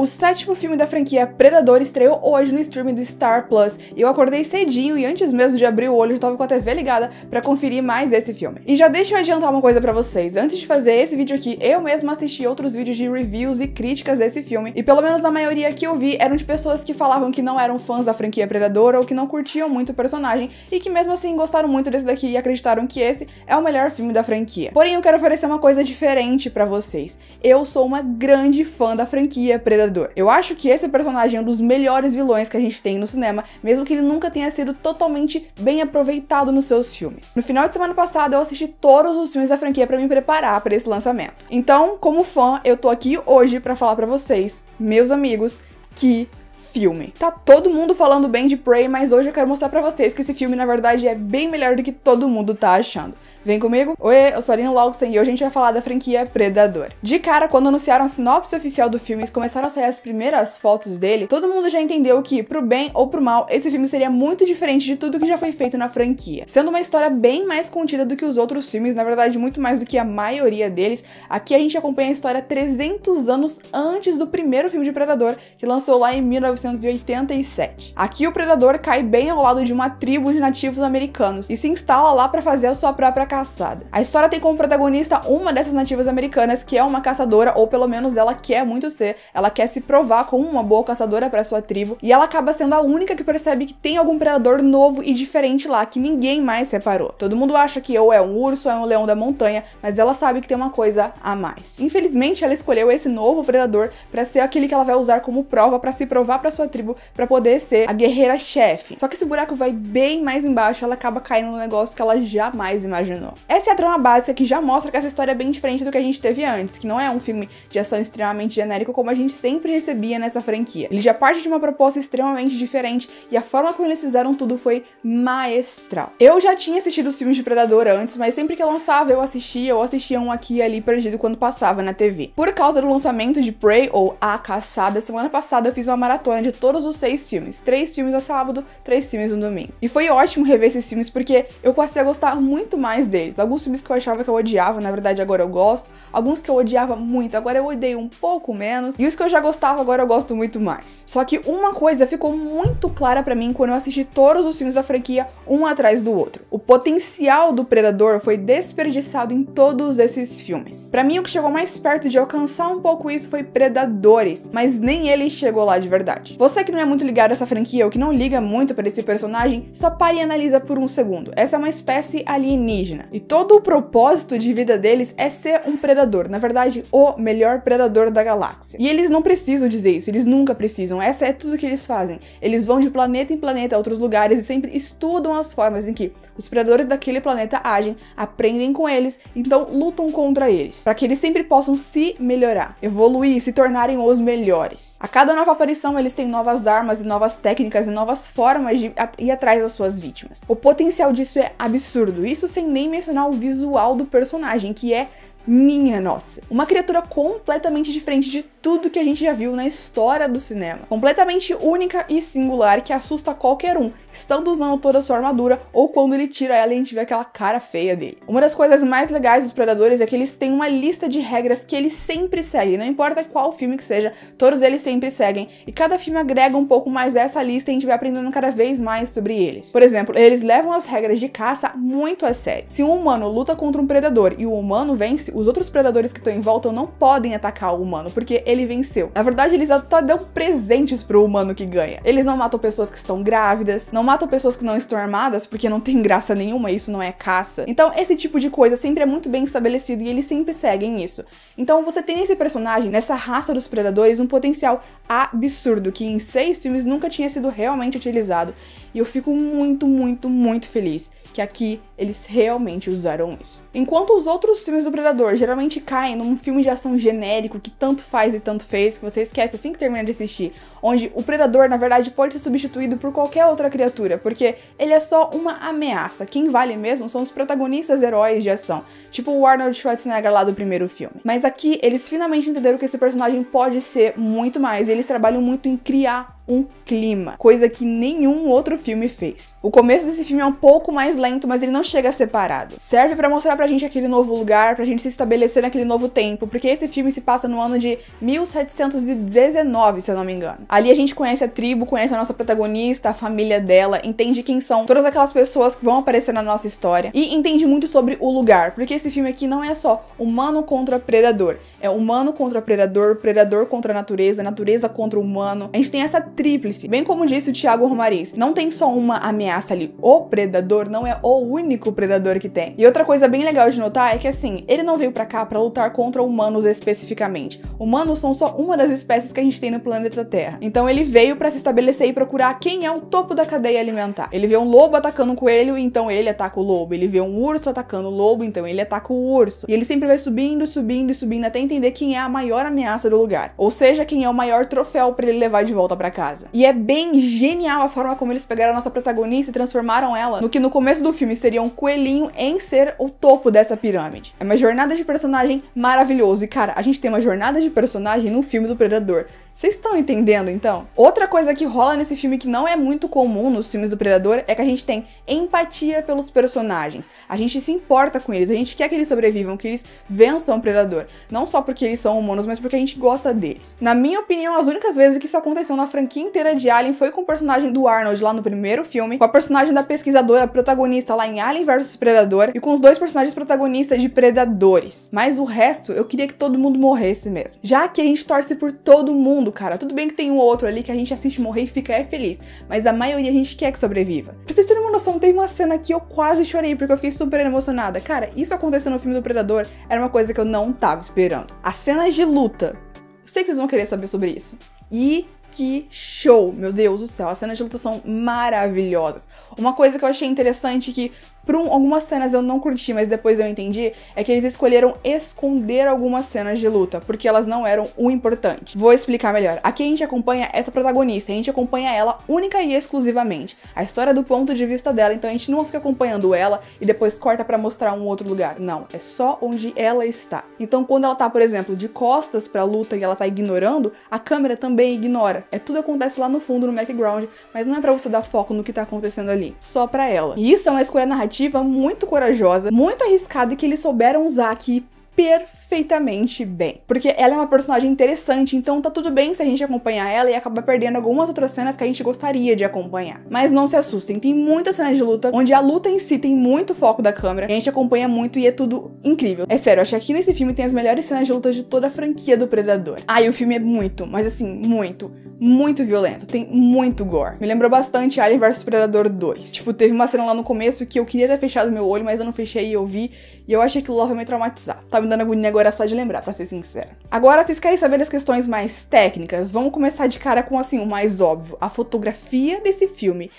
O sétimo filme da franquia Predador estreou hoje no streaming do Star Plus. Eu acordei cedinho e antes mesmo de abrir o olho já tava com a TV ligada para conferir mais esse filme. E já deixa eu adiantar uma coisa para vocês. Antes de fazer esse vídeo aqui, eu mesma assisti outros vídeos de reviews e críticas desse filme, e pelo menos a maioria que eu vi eram de pessoas que falavam que não eram fãs da franquia Predador ou que não curtiam muito o personagem e que mesmo assim gostaram muito desse daqui e acreditaram que esse é o melhor filme da franquia. Porém, eu quero oferecer uma coisa diferente para vocês. Eu sou uma grande fã da franquia Predador eu acho que esse personagem é um dos melhores vilões que a gente tem no cinema, mesmo que ele nunca tenha sido totalmente bem aproveitado nos seus filmes. No final de semana passada, eu assisti todos os filmes da franquia para me preparar para esse lançamento. Então, como fã, eu tô aqui hoje para falar para vocês, meus amigos, que filme. Tá todo mundo falando bem de Prey, mas hoje eu quero mostrar para vocês que esse filme na verdade é bem melhor do que todo mundo tá achando. Vem comigo? Oi, eu sou a Aline Laugsen e hoje a gente vai falar da franquia Predador. De cara, quando anunciaram a sinopse oficial do filme e começaram a sair as primeiras fotos dele, todo mundo já entendeu que, pro bem ou pro mal, esse filme seria muito diferente de tudo que já foi feito na franquia, sendo uma história bem mais contida do que os outros filmes, na verdade muito mais do que a maioria deles. Aqui a gente acompanha a história 300 anos antes do primeiro filme de Predador, que lançou lá em 1987. Aqui o Predador cai bem ao lado de uma tribo de nativos americanos e se instala lá para fazer a sua própria carreira caçada. A história tem como protagonista uma dessas nativas americanas que é uma caçadora, ou pelo menos ela quer muito ser, ela quer se provar como uma boa caçadora para sua tribo, e ela acaba sendo a única que percebe que tem algum predador novo e diferente lá que ninguém mais separou. Todo mundo acha que ou é um urso ou é um leão da montanha, mas ela sabe que tem uma coisa a mais. Infelizmente, ela escolheu esse novo predador para ser aquele que ela vai usar como prova para se provar para sua tribo, para poder ser a guerreira chefe. Só que esse buraco vai bem mais embaixo, ela acaba caindo no negócio que ela jamais imaginou ano. Essa é a trama básica que já mostra que essa história é bem diferente do que a gente teve antes, que não é um filme de ação extremamente genérico como a gente sempre recebia nessa franquia. Ele já parte de uma proposta extremamente diferente e a forma como eles fizeram tudo foi maestral. Eu já tinha assistido os filmes de Predador antes, mas sempre que lançava eu assistia ou assistia um aqui e ali perdido quando passava na TV. Por causa do lançamento de Prey ou A Caçada, semana passada eu fiz uma maratona de todos os seis filmes. Três filmes a sábado, três filmes no domingo. E foi ótimo rever esses filmes porque eu passei a gostar muito mais deles. Alguns filmes que eu achava que eu odiava, na verdade agora eu gosto. Alguns que eu odiava muito, agora eu odeio um pouco menos. E os que eu já gostava, agora eu gosto muito mais. Só que uma coisa ficou muito clara para mim quando eu assisti todos os filmes da franquia um atrás do outro. O potencial do Predador foi desperdiçado em todos esses filmes. Para mim o que chegou mais perto de alcançar um pouco isso foi Predadores, mas nem ele chegou lá de verdade. Você que não é muito ligado a essa franquia ou que não liga muito para esse personagem, só pare e analisa por um segundo. Essa é uma espécie alienígena e todo o propósito de vida deles é ser um predador, na verdade, o melhor predador da galáxia. E eles não precisam dizer isso, eles nunca precisam. Essa é tudo que eles fazem. Eles vão de planeta em planeta a outros lugares e sempre estudam as formas em que os predadores daquele planeta agem, aprendem com eles, então lutam contra eles, para que eles sempre possam se melhorar, evoluir, se tornarem os melhores. A cada nova aparição, eles têm novas armas e novas técnicas e novas formas de ir atrás das suas vítimas. O potencial disso é absurdo, isso sem nem mencionar o visual do personagem, que é minha nossa. Uma criatura completamente diferente de tudo que a gente já viu na história do cinema. Completamente única e singular que assusta qualquer um, estando usando toda a sua armadura ou quando ele tira ela e a gente vê aquela cara feia dele. Uma das coisas mais legais dos predadores é que eles têm uma lista de regras que eles sempre seguem, não importa qual filme que seja, todos eles sempre seguem e cada filme agrega um pouco mais dessa lista e a gente vai aprendendo cada vez mais sobre eles. Por exemplo, eles levam as regras de caça muito a sério. Se um humano luta contra um predador e o humano vence, os outros predadores que estão em volta não podem atacar o humano, porque ele venceu. Na verdade, eles até dão presentes pro humano que ganha. Eles não matam pessoas que estão grávidas, não matam pessoas que não estão armadas, porque não tem graça nenhuma, isso não é caça. Então, esse tipo de coisa sempre é muito bem estabelecido e eles sempre seguem isso. Então, você tem nesse personagem, nessa raça dos predadores, um potencial absurdo que em seis filmes nunca tinha sido realmente utilizado e eu fico muito, muito, muito feliz que aqui eles realmente usaram isso. Enquanto os outros filmes do Predador geralmente caem num filme de ação genérico que tanto faz e tanto fez que você esquece assim que termina de assistir, onde o Predador na verdade pode ser substituído por qualquer outra criatura, porque ele é só uma ameaça. Quem vale mesmo são os protagonistas heróis de ação, tipo o Arnold Schwarzenegger lá do primeiro filme. Mas aqui eles finalmente entenderam que esse personagem pode ser muito mais, e eles trabalham muito em criar um clima, coisa que nenhum outro filme fez. O começo desse filme é um pouco mais lento, mas ele não chega separado. Serve para mostrar pra gente aquele novo lugar, pra gente se estabelecer naquele novo tempo, porque esse filme se passa no ano de 1719, se eu não me engano. Ali a gente conhece a tribo, conhece a nossa protagonista, a família dela, entende quem são todas aquelas pessoas que vão aparecer na nossa história e entende muito sobre o lugar, porque esse filme aqui não é só humano contra predador. É humano contra predador, predador contra natureza, natureza contra humano. A gente tem essa tríplice. Bem como disse o Tiago Romariz, não tem só uma ameaça ali. O predador não é o único predador que tem. E outra coisa bem legal de notar é que assim, ele não veio para cá para lutar contra humanos especificamente. Humanos são só uma das espécies que a gente tem no planeta Terra. Então ele veio para se estabelecer e procurar quem é o topo da cadeia alimentar. Ele vê um lobo atacando um coelho, então ele ataca o lobo. Ele vê um urso atacando o lobo, então ele ataca o urso. E ele sempre vai subindo, subindo e subindo até entender quem é a maior ameaça do lugar, ou seja, quem é o maior troféu para ele levar de volta para casa. E é bem genial a forma como eles pegaram a nossa protagonista e transformaram ela no que no começo do filme seria um coelhinho em ser o topo dessa pirâmide. É uma jornada de personagem maravilhoso e cara, a gente tem uma jornada de personagem no filme do Predador vocês estão entendendo então? Outra coisa que rola nesse filme que não é muito comum nos filmes do Predador é que a gente tem empatia pelos personagens. A gente se importa com eles, a gente quer que eles sobrevivam, que eles vençam o Predador. Não só porque eles são humanos, mas porque a gente gosta deles. Na minha opinião, as únicas vezes que isso aconteceu na franquia inteira de Alien foi com o personagem do Arnold lá no primeiro filme, com a personagem da pesquisadora protagonista lá em Alien vs Predador e com os dois personagens protagonistas de Predadores. Mas o resto, eu queria que todo mundo morresse mesmo. Já que a gente torce por todo mundo mundo, cara. Tudo bem que tem um outro ali que a gente assiste morrer e fica é, feliz, mas a maioria a gente quer que sobreviva. Pra vocês terem uma noção, tem uma cena que eu quase chorei porque eu fiquei super emocionada. Cara, isso acontecendo no filme do Predador era uma coisa que eu não tava esperando. As cenas de luta. Eu sei que vocês vão querer saber sobre isso. E que show! Meu Deus do céu, as cenas de luta são maravilhosas. Uma coisa que eu achei interessante é que por um, algumas cenas eu não curti, mas depois eu entendi, é que eles escolheram esconder algumas cenas de luta, porque elas não eram o importante. Vou explicar melhor. Aqui a gente acompanha essa protagonista, a gente acompanha ela única e exclusivamente. A história é do ponto de vista dela, então a gente não fica acompanhando ela e depois corta para mostrar um outro lugar. Não, é só onde ela está. Então quando ela tá, por exemplo, de costas para a luta e ela tá ignorando, a câmera também ignora. É tudo acontece lá no fundo, no background, mas não é para você dar foco no que tá acontecendo ali, só para ela. E isso é uma escolha narrativa muito corajosa, muito arriscada e que eles souberam usar aqui perfeitamente bem. Porque ela é uma personagem interessante, então tá tudo bem se a gente acompanhar ela e acabar perdendo algumas outras cenas que a gente gostaria de acompanhar. Mas não se assustem, tem muitas cenas de luta, onde a luta em si tem muito foco da câmera, a gente acompanha muito e é tudo incrível. É sério, acho que aqui nesse filme tem as melhores cenas de luta de toda a franquia do Predador. Ah, e o filme é muito, mas assim, muito, muito violento, tem muito gore. Me lembrou bastante Alien vs Predador 2. Tipo, teve uma cena lá no começo que eu queria ter fechado meu olho, mas eu não fechei e eu vi, e eu achei que lá me traumatizar. Tá me dando agonia agora só de lembrar, pra ser sincera. Agora, vocês querem saber das questões mais técnicas? Vamos começar de cara com, assim, o mais óbvio. A fotografia desse filme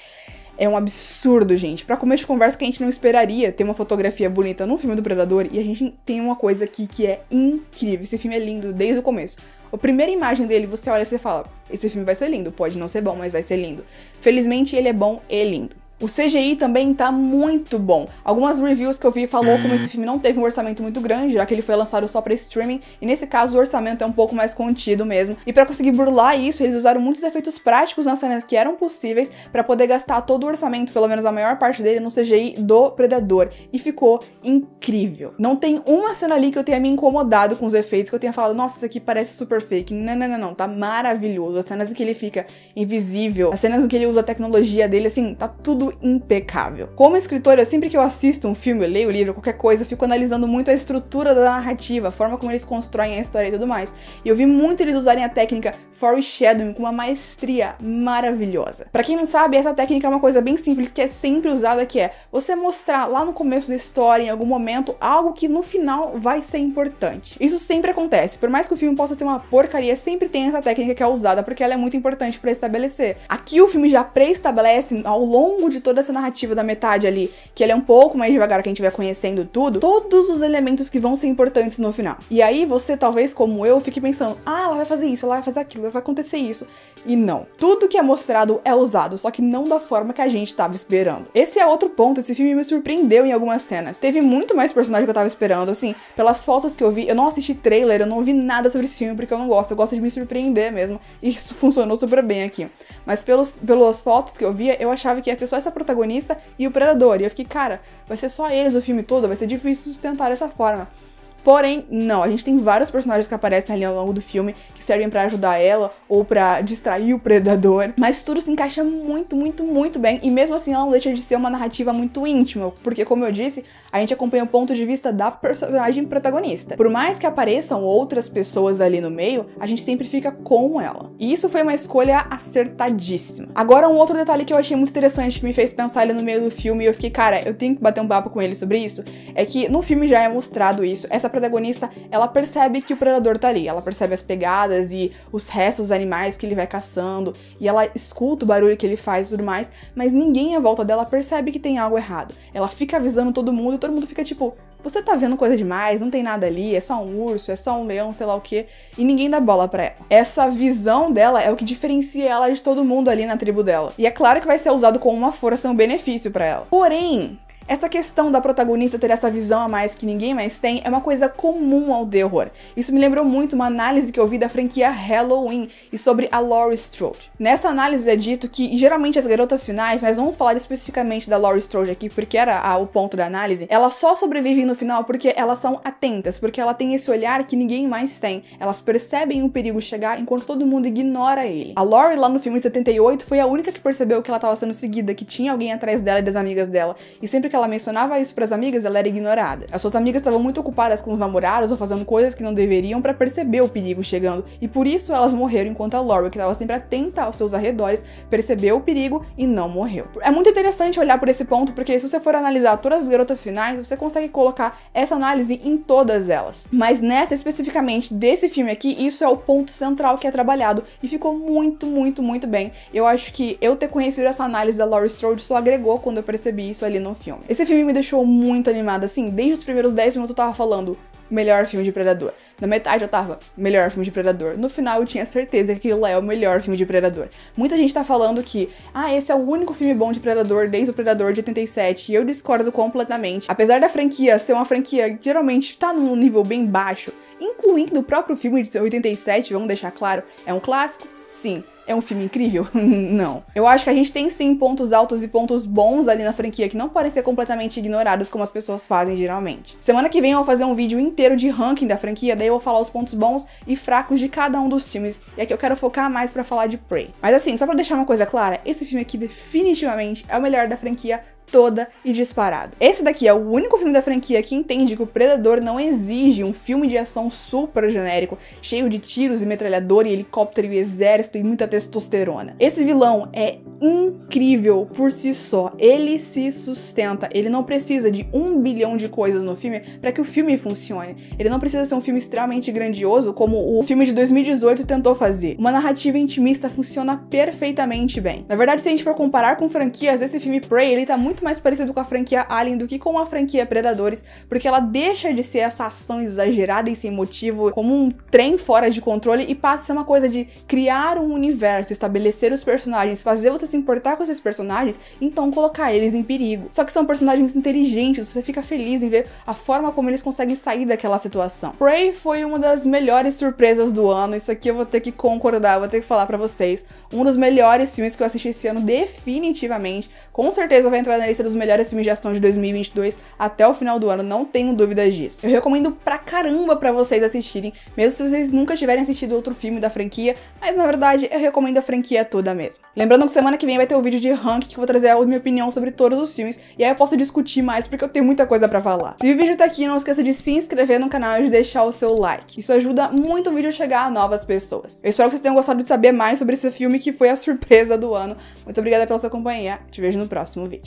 é um absurdo, gente. Para começo de conversa que a gente não esperaria ter uma fotografia bonita num filme do Predador e a gente tem uma coisa aqui que é incrível. Esse filme é lindo desde o começo. A primeira imagem dele, você olha e você fala: esse filme vai ser lindo. Pode não ser bom, mas vai ser lindo. Felizmente, ele é bom e lindo. O CGI também tá muito bom. Algumas reviews que eu vi falou como hum. esse filme não teve um orçamento muito grande, já que ele foi lançado só para streaming, e nesse caso o orçamento é um pouco mais contido mesmo. E para conseguir burlar isso, eles usaram muitos efeitos práticos nas cenas que eram possíveis para poder gastar todo o orçamento, pelo menos a maior parte dele, no CGI do Predador. E ficou incrível. Não tem uma cena ali que eu tenha me incomodado com os efeitos, que eu tenha falado, nossa, isso aqui parece super fake. Não, não, não, não, tá maravilhoso. As cenas em que ele fica invisível, as cenas em que ele usa a tecnologia dele, assim, tá tudo impecável. Como escritora, sempre que eu assisto um filme, eu leio o livro, qualquer coisa, eu fico analisando muito a estrutura da narrativa, a forma como eles constroem a história e tudo mais. E eu vi muito eles usarem a técnica foreshadowing com uma maestria maravilhosa. Para quem não sabe, essa técnica é uma coisa bem simples que é sempre usada, que é você mostrar lá no começo da história, em algum momento, algo que no final vai ser importante. Isso sempre acontece. Por mais que o filme possa ser uma porcaria, sempre tem essa técnica que é usada porque ela é muito importante para estabelecer. Aqui o filme já pré-estabelece ao longo de de toda essa narrativa da metade ali, que ele é um pouco mais devagar que a gente vai conhecendo tudo, todos os elementos que vão ser importantes no final. E aí você, talvez como eu, fique pensando: ah, ela vai fazer isso, ela vai fazer aquilo, vai acontecer isso. E não. Tudo que é mostrado é usado, só que não da forma que a gente estava esperando. Esse é outro ponto, esse filme me surpreendeu em algumas cenas. Teve muito mais personagem que eu estava esperando, assim, pelas fotos que eu vi, eu não assisti trailer, eu não vi nada sobre esse filme porque eu não gosto, eu gosto de me surpreender mesmo. E isso funcionou super bem aqui. Mas pelos, pelas fotos que eu via, eu achava que ia ser só essa essa protagonista e o predador. E eu fiquei, cara, vai ser só eles o filme todo, vai ser difícil sustentar essa forma. Porém, não, a gente tem vários personagens que aparecem ali ao longo do filme que servem para ajudar ela ou para distrair o predador, mas tudo se encaixa muito, muito, muito bem e mesmo assim ela não deixa de ser uma narrativa muito íntima, porque como eu disse, a gente acompanha o ponto de vista da personagem protagonista. Por mais que apareçam outras pessoas ali no meio, a gente sempre fica com ela. E isso foi uma escolha acertadíssima. Agora um outro detalhe que eu achei muito interessante que me fez pensar ali no meio do filme e eu fiquei, cara, eu tenho que bater um papo com ele sobre isso, é que no filme já é mostrado isso, essa protagonista, ela percebe que o predador tá ali, ela percebe as pegadas e os restos dos animais que ele vai caçando, e ela escuta o barulho que ele faz e tudo mais, mas ninguém à volta dela percebe que tem algo errado. Ela fica avisando todo mundo e todo mundo fica tipo, você tá vendo coisa demais, não tem nada ali, é só um urso, é só um leão, sei lá o que, e ninguém dá bola para ela. Essa visão dela é o que diferencia ela de todo mundo ali na tribo dela. E é claro que vai ser usado como uma força, um benefício para ela. Porém, essa questão da protagonista ter essa visão a mais que ninguém mais tem é uma coisa comum ao The Horror. Isso me lembrou muito uma análise que eu vi da franquia Halloween e sobre a Laurie Strode. Nessa análise é dito que geralmente as garotas finais, mas vamos falar especificamente da Laurie Strode aqui porque era a, o ponto da análise, elas só sobrevivem no final porque elas são atentas, porque ela tem esse olhar que ninguém mais tem. Elas percebem o perigo chegar enquanto todo mundo ignora ele. A Laurie lá no filme de 78 foi a única que percebeu que ela estava sendo seguida, que tinha alguém atrás dela e das amigas dela, e sempre que ela mencionava isso para as amigas, ela era ignorada. As suas amigas estavam muito ocupadas com os namorados ou fazendo coisas que não deveriam para perceber o perigo chegando, e por isso elas morreram enquanto a Laura, que estava sempre atenta aos seus arredores, percebeu o perigo e não morreu. É muito interessante olhar por esse ponto, porque se você for analisar todas as garotas finais, você consegue colocar essa análise em todas elas. Mas nessa especificamente desse filme aqui, isso é o ponto central que é trabalhado e ficou muito, muito, muito bem. Eu acho que eu ter conhecido essa análise da Laurie Strode só agregou quando eu percebi isso ali no filme. Esse filme me deixou muito animada, assim, desde os primeiros 10 minutos eu tava falando melhor filme de Predador. Na metade eu tava melhor filme de Predador. No final eu tinha certeza que lá é o melhor filme de Predador. Muita gente tá falando que, ah, esse é o único filme bom de Predador desde o Predador de 87, e eu discordo completamente. Apesar da franquia ser uma franquia que geralmente tá num nível bem baixo, incluindo o próprio filme de 87, vamos deixar claro, é um clássico, sim. É um filme incrível? não. Eu acho que a gente tem sim pontos altos e pontos bons ali na franquia que não podem ser completamente ignorados como as pessoas fazem geralmente. Semana que vem eu vou fazer um vídeo inteiro de ranking da franquia, daí eu vou falar os pontos bons e fracos de cada um dos filmes, e aqui eu quero focar mais para falar de Prey. Mas assim, só para deixar uma coisa clara, esse filme aqui definitivamente é o melhor da franquia toda e disparado. Esse daqui é o único filme da franquia que entende que o Predador não exige um filme de ação super genérico, cheio de tiros e metralhador e helicóptero e exército e muita testosterona. Esse vilão é incrível por si só, ele se sustenta, ele não precisa de um bilhão de coisas no filme para que o filme funcione. Ele não precisa ser um filme extremamente grandioso como o filme de 2018 tentou fazer. Uma narrativa intimista funciona perfeitamente bem. Na verdade, se a gente for comparar com franquias, esse filme Prey, ele tá muito muito mais parecido com a franquia Alien do que com a franquia Predadores, porque ela deixa de ser essa ação exagerada e sem motivo, como um trem fora de controle, e passa a ser uma coisa de criar um universo, estabelecer os personagens, fazer você se importar com esses personagens, então colocar eles em perigo. Só que são personagens inteligentes, você fica feliz em ver a forma como eles conseguem sair daquela situação. Prey foi uma das melhores surpresas do ano, isso aqui eu vou ter que concordar, vou ter que falar para vocês. Um dos melhores filmes que eu assisti esse ano, definitivamente. Com certeza vai entrar na lista dos melhores filmes de ação de 2022 até o final do ano, não tenho dúvidas disso. Eu recomendo pra caramba pra vocês assistirem, mesmo se vocês nunca tiverem assistido outro filme da franquia, mas na verdade eu recomendo a franquia toda mesmo. Lembrando que semana que vem vai ter o um vídeo de rank que eu vou trazer a minha opinião sobre todos os filmes, e aí eu posso discutir mais porque eu tenho muita coisa pra falar. Se o vídeo tá aqui, não esqueça de se inscrever no canal e de deixar o seu like. Isso ajuda muito o vídeo a chegar a novas pessoas. Eu espero que vocês tenham gostado de saber mais sobre esse filme que foi a surpresa do ano. Muito obrigada pela sua companhia. Te vejo no próximo vídeo.